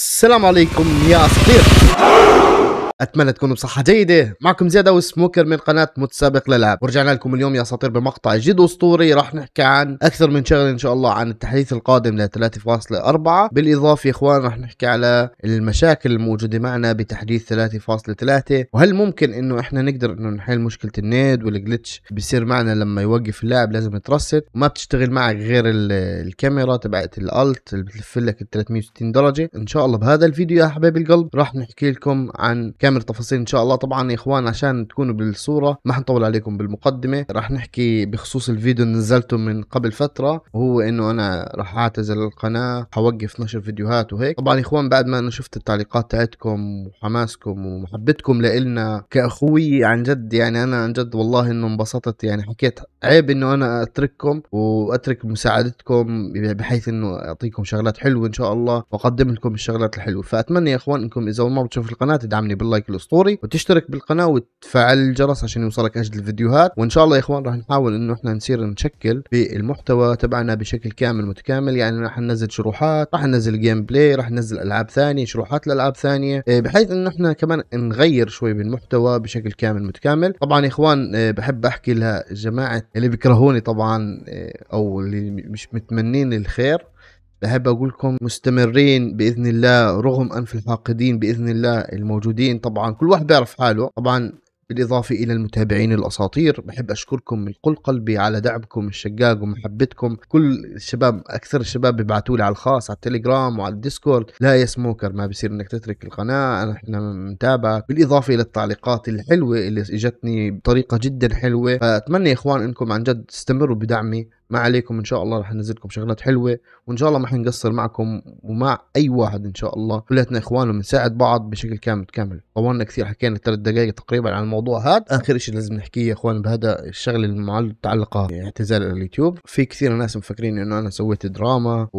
السلام عليكم يا صغير اتمنى تكونوا بصحه جيده معكم زيادة وسموكر من قناه متسابق للعب ورجعنا لكم اليوم يا اساطير بمقطع جد اسطوري راح نحكي عن اكثر من شغله ان شاء الله عن التحديث القادم ل 3.4 بالاضافه يا اخوان راح نحكي على المشاكل الموجوده معنا بتحديث 3.3 وهل ممكن انه احنا نقدر انه نحل مشكله النيد والجلتش بيصير معنا لما يوقف اللاعب لازم يترست وما بتشتغل معك غير الكاميرا تبعت الالت اللي بتلف لك 360 درجه ان شاء الله بهذا الفيديو يا حبايب القلب راح نحكي لكم عن كم كامل التفاصيل ان شاء الله طبعا يا اخوان عشان تكونوا بالصوره ما حنطول عليكم بالمقدمه راح نحكي بخصوص الفيديو اللي نزلته من قبل فتره وهو انه انا راح اعتزل القناه حوقف نشر فيديوهات وهيك طبعا يا اخوان بعد ما انا شفت التعليقات تاعتكم وحماسكم ومحبتكم لإلنا كاخوي عن جد يعني انا عن جد والله انه انبسطت يعني حكيت عيب انه انا اترككم واترك مساعدتكم بحيث انه اعطيكم شغلات حلوه ان شاء الله واقدم لكم الشغلات الحلوه فاتمنى يا اخوان انكم اذا اول مره بتشوفوا القناه تدعمني باللايك لايك الاسطوري وتشترك بالقناه وتفعل الجرس عشان يوصلك اجدد الفيديوهات وان شاء الله يا اخوان راح نحاول انه احنا نصير نشكل بالمحتوى تبعنا بشكل كامل متكامل يعني راح ننزل شروحات راح ننزل جيم بلاي راح ننزل العاب ثانيه شروحات لالعاب ثانيه إيه، بحيث انه احنا كمان نغير شوي بالمحتوى بشكل كامل متكامل طبعا يا اخوان إيه، بحب احكي لجماعه اللي بيكرهوني طبعا إيه، او اللي مش متمنين الخير بحب أقول لكم مستمرين بإذن الله رغم أنف الفاقدين بإذن الله الموجودين طبعا كل واحد بيعرف حاله طبعا بالإضافة إلى المتابعين الأساطير بحب أشكركم من كل قلبي على دعمكم الشقاق ومحبتكم كل الشباب أكثر الشباب بيبعتوا لي على الخاص على التليجرام وعلى الديسكورد لا يا سموكر ما بصير إنك تترك القناة احنا بنتابعك بالإضافة إلى التعليقات الحلوة اللي إجتني بطريقة جدا حلوة فأتمنى يا إخوان إنكم عن جد تستمروا بدعمي ما عليكم ان شاء الله رح ننزلكم شغلات حلوه وان شاء الله ما حنقصر معكم ومع اي واحد ان شاء الله كلياتنا اخوان وبنساعد بعض بشكل كامل كامل طولنا كثير حكينا ثلاث دقائق تقريبا عن الموضوع هذا اخر شيء لازم نحكيه يا اخوان بهذا الشغله المتعلقه اعتزال اليوتيوب في كثير ناس مفكرين انه انا سويت دراما و...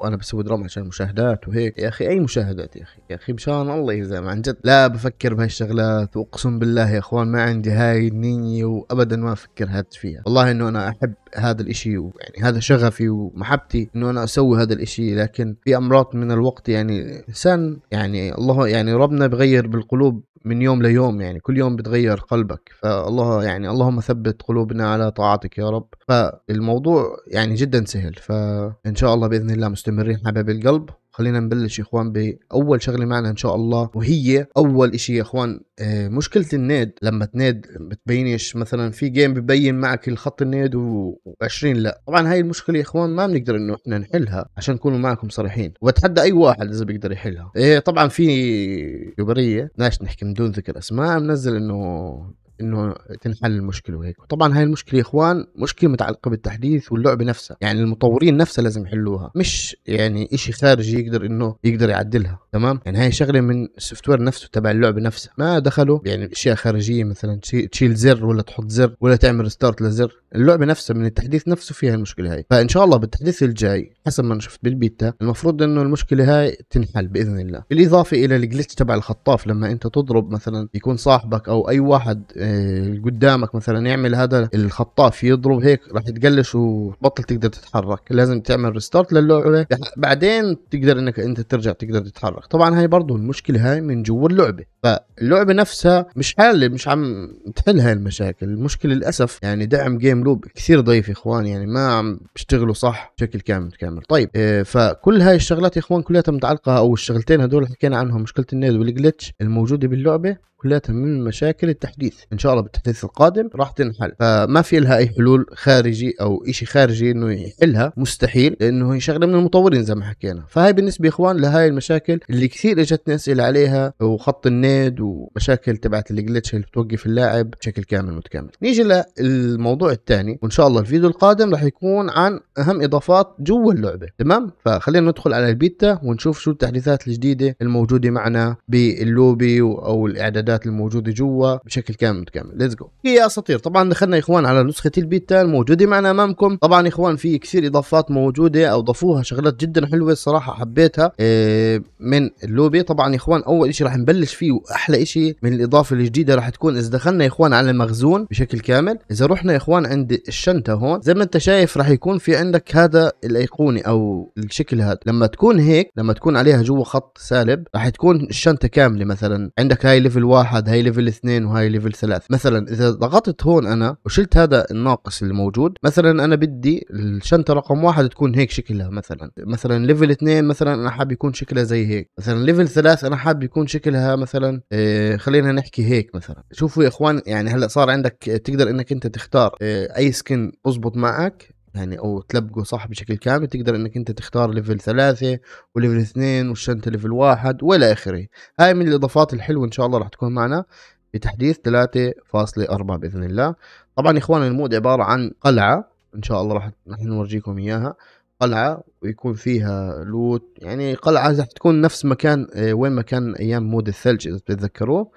وانا بسوي دراما عشان المشاهدات وهيك يا اخي اي مشاهدات يا اخي يا اخي مشان الله يا زلمه عن جد لا بفكر بهالشغلات واقسم بالله يا اخوان ما عندي هاي النيه وابدا ما افكر هاد فيها والله انه انا احب هذا الاشي ويعني هذا شغفي ومحبتي انه انا اسوي هذا الاشي لكن في امراض من الوقت يعني الانسان يعني الله يعني ربنا بغير بالقلوب من يوم ليوم يعني كل يوم بتغير قلبك فالله يعني اللهم ثبت قلوبنا على طاعتك يا رب فالموضوع يعني جدا سهل فان شاء الله باذن الله مستمرين حبايب القلب خلينا نبلش يا اخوان باول شغله معنا ان شاء الله وهي اول شيء يا اخوان آه، مشكله الناد لما تناد بتبينش مثلا في جيم ببين معك الخط الناد و20 لا طبعا هاي المشكله يا اخوان ما بنقدر انه احنا نحلها عشان نكونوا معكم صريحين واتحدى اي واحد اذا بيقدر يحلها إيه طبعا في جبريه ناش نحكي من دون ذكر اسماء منزل انه انه تنحل المشكله وهيك طبعا هاي المشكله يا اخوان مشكله متعلقه بالتحديث واللعبه نفسها يعني المطورين نفسها لازم يحلوها مش يعني شيء خارجي يقدر انه يقدر يعدلها تمام يعني هاي شغله من السوفت وير نفسه تبع اللعبه نفسها ما دخلوا يعني اشياء خارجيه مثلا تشيل زر ولا تحط زر ولا تعمل ستارت لزر اللعبه نفسها من التحديث نفسه فيها المشكله هاي فان شاء الله بالتحديث الجاي حسب ما انا شفت بالبيتا المفروض انه المشكله هاي تنحل باذن الله بالاضافه الى الجلتش تبع الخطاف لما انت تضرب مثلا يكون صاحبك او اي واحد آه، قدامك مثلا يعمل هذا الخطاف يضرب هيك راح تقلش وتبطل تقدر تتحرك لازم تعمل ريستارت للعبه بعدين تقدر انك انت ترجع تقدر تتحرك طبعا هاي برضه المشكله هاي من جوا اللعبه فاللعبه نفسها مش حل مش عم تحل هاي المشاكل المشكله للاسف يعني دعم جيم لوب كثير ضعيف يا اخوان يعني ما عم بيشتغلوا صح بشكل كامل كامل طيب آه، فكل هاي الشغلات يا اخوان كلها متعلقه او الشغلتين هدول حكينا عنهم مشكله النيد والجلتش الموجوده باللعبه كلها من مشاكل التحديث ان شاء الله بالتحديث القادم راح تنحل فما في لها اي حلول خارجي او شيء خارجي انه يحلها مستحيل لانه هي شغله من المطورين زي ما حكينا فهي بالنسبه يا اخوان لهاي المشاكل اللي كثير اجتني اسئله عليها وخط النيد ومشاكل تبعت الجلتش اللي بتوقف اللاعب بشكل كامل متكامل نيجي للموضوع الثاني وان شاء الله الفيديو القادم راح يكون عن اهم اضافات جوا اللعبه تمام فخلينا ندخل على البيتا ونشوف شو التحديثات الجديده الموجوده معنا باللوبي او الاعدادات الحاجات الموجوده جوا بشكل كامل متكامل ليتس جو يا اساطير طبعا دخلنا يا اخوان على نسخه البيتا الموجوده معنا امامكم طبعا يا اخوان في كثير اضافات موجوده او ضفوها شغلات جدا حلوه الصراحه حبيتها آه، من اللوبي طبعا يا اخوان اول شيء راح نبلش فيه واحلى شيء من الاضافه الجديده راح تكون اذا دخلنا يا اخوان على المخزون بشكل كامل اذا رحنا يا اخوان عند الشنطه هون زي ما انت شايف راح يكون في عندك هذا الايقوني او الشكل هذا لما تكون هيك لما تكون عليها جوا خط سالب راح تكون الشنطه كامله مثلا عندك هاي ليفل واحد هاي ليفل اثنين وهاي ليفل ثلاث مثلا اذا ضغطت هون انا وشلت هذا الناقص اللي موجود مثلا انا بدي الشنطه رقم واحد تكون هيك شكلها مثلا مثلا ليفل اثنين مثلا انا حاب يكون شكلها زي هيك مثلا ليفل ثلاث انا حاب يكون شكلها مثلا إيه خلينا نحكي هيك مثلا شوفوا يا اخوان يعني هلا صار عندك تقدر انك انت تختار إيه اي سكن اضبط معك يعني او تلبقه صح بشكل كامل تقدر انك انت تختار ليفل ثلاثة وليفل اثنين والشنطة ليفل واحد والى اخره هاي من الاضافات الحلوة ان شاء الله راح تكون معنا في تحديث 3.4 باذن الله طبعا يا اخوان المود عبارة عن قلعة ان شاء الله راح نحن نورجيكم اياها قلعة ويكون فيها لوت يعني قلعة راح تكون نفس مكان آه، وين مكان ايام مود الثلج اذا بتتذكروه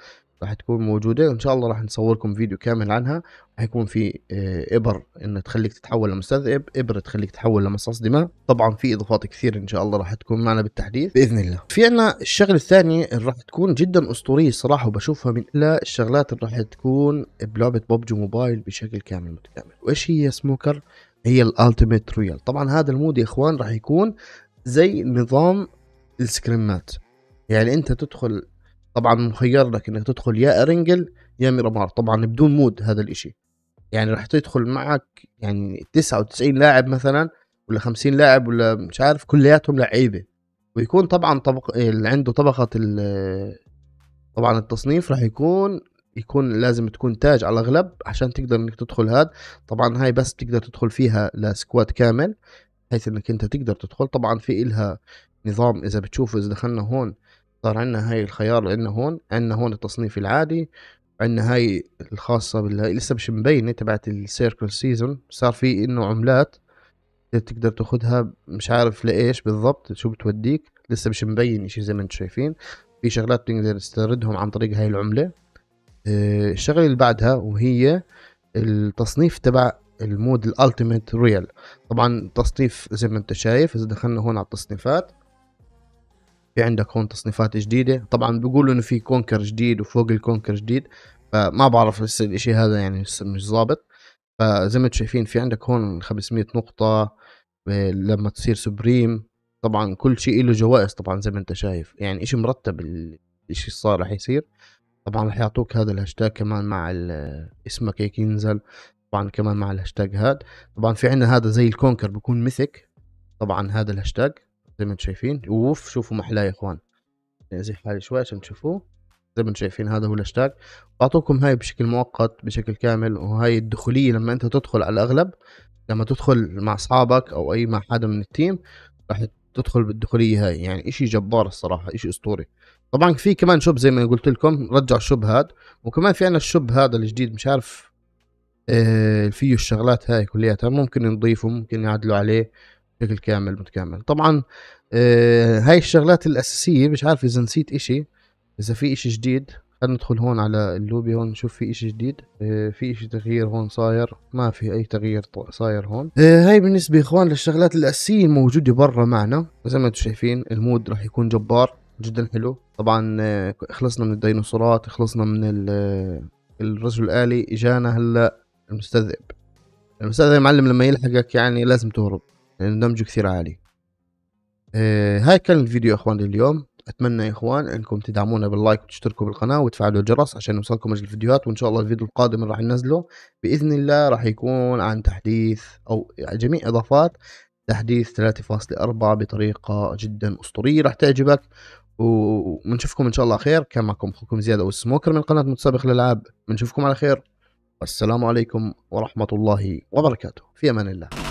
راح تكون موجودة ان شاء الله راح نصوركم فيديو كامل عنها يكون في آه، إبر إن تخليك تتحول لمستذئب إبر تخليك تتحول لمصاص دماء طبعا في إضافات كثير إن شاء الله راح تكون معنا بالتحديث بإذن الله في عنا الشغلة الثانية اللي راح تكون جدا أسطورية صراحة وبشوفها من إلا الشغلات اللي راح تكون بلعبة ببجي موبايل بشكل كامل متكامل وإيش هي سموكر هي الالتيميت رويال طبعا هذا المود يا إخوان راح يكون زي نظام السكريمات يعني انت تدخل طبعا مخير لك انك تدخل يا ارنجل يا ميرامار طبعا بدون مود هذا الاشي يعني راح تدخل معك يعني 99 لاعب مثلا ولا 50 لاعب ولا مش عارف كلياتهم لعيبه ويكون طبعا طبق اللي عنده طبقه طبعا التصنيف راح يكون يكون لازم تكون تاج على الاغلب عشان تقدر انك تدخل هاد طبعا هاي بس بتقدر تدخل فيها لسكواد كامل بحيث انك انت تقدر تدخل طبعا في الها نظام اذا بتشوفوا اذا دخلنا هون صار عندنا هاي الخيار عندنا هون عندنا هون التصنيف العادي عندنا هاي الخاصة بالهاي لسه مش مبينة تبعت السيركل سيزون صار في انه عملات تقدر تاخدها مش عارف لايش بالضبط شو بتوديك لسه مش مبين اشي زي ما انتم شايفين في شغلات تقدر تستردهم عن طريق هاي العملة آه، الشغلة اللي بعدها وهي التصنيف تبع المود الالتيميت ريال طبعا تصنيف زي ما انت شايف اذا دخلنا هون على التصنيفات في عندك هون تصنيفات جديده طبعا بيقولوا انه في كونكر جديد وفوق الكونكر جديد فما بعرف لسه الاشي هذا يعني لسه مش ظابط فزي ما انتم شايفين في عندك هون 500 نقطه آه، لما تصير سبريم طبعا كل شيء له جوائز طبعا زي ما انت شايف يعني اشي مرتب الاشي الصار رح يصير طبعا رح يعطوك هذا الهاشتاج كمان مع اسمك هيك ينزل طبعا كمان مع الهاشتاج هاد طبعا في عندنا هذا زي الكونكر بكون ميثك طبعا هذا الهاشتاج زي ما انتم شايفين اوف شوفوا محلاه يا اخوان يعني زي حالي شوي عشان تشوفوه زي ما انتم شايفين هذا هو الهاشتاج اعطوكم هاي بشكل مؤقت بشكل كامل وهاي الدخوليه لما انت تدخل على الاغلب لما تدخل مع اصحابك او اي مع حدا من التيم راح تدخل بالدخوليه هاي يعني اشي جبار الصراحه اشي اسطوري طبعا في كمان شوب زي ما قلت لكم رجعوا الشوب هاد وكمان في عنا الشوب هذا الجديد مش عارف آه، فيه الشغلات هاي كلياتها ممكن نضيفه ممكن نعدله عليه بشكل كامل متكامل طبعا آه، هاي الشغلات الاساسيه مش عارف اذا نسيت اشي اذا في اشي جديد خلينا ندخل هون على اللوبي هون نشوف في اشي جديد آه، في اشي تغيير هون صاير ما في اي تغيير صاير هون آه، هاي بالنسبة اخوان للشغلات الاساسية الموجودة برا معنا زي ما انتم شايفين المود راح يكون جبار جدا حلو طبعا خلصنا من الديناصورات خلصنا من الرجل الالي اجانا هلا المستذئب المستذئب معلم لما يلحقك يعني لازم تهرب لأن دمجه كثير عالي آه هاي كان الفيديو اخوان لليوم اتمنى يا اخوان انكم تدعمونا باللايك وتشتركوا بالقناه وتفعلوا الجرس عشان يوصلكم اجل الفيديوهات وان شاء الله الفيديو القادم اللي راح ننزله باذن الله راح يكون عن تحديث او يعني جميع اضافات تحديث 3.4 بطريقه جدا اسطوريه راح تعجبك وبنشوفكم ان شاء الله خير كان معكم اخوكم زياد او السموكر من قناه متسابق الالعاب بنشوفكم على خير والسلام عليكم ورحمه الله وبركاته في امان الله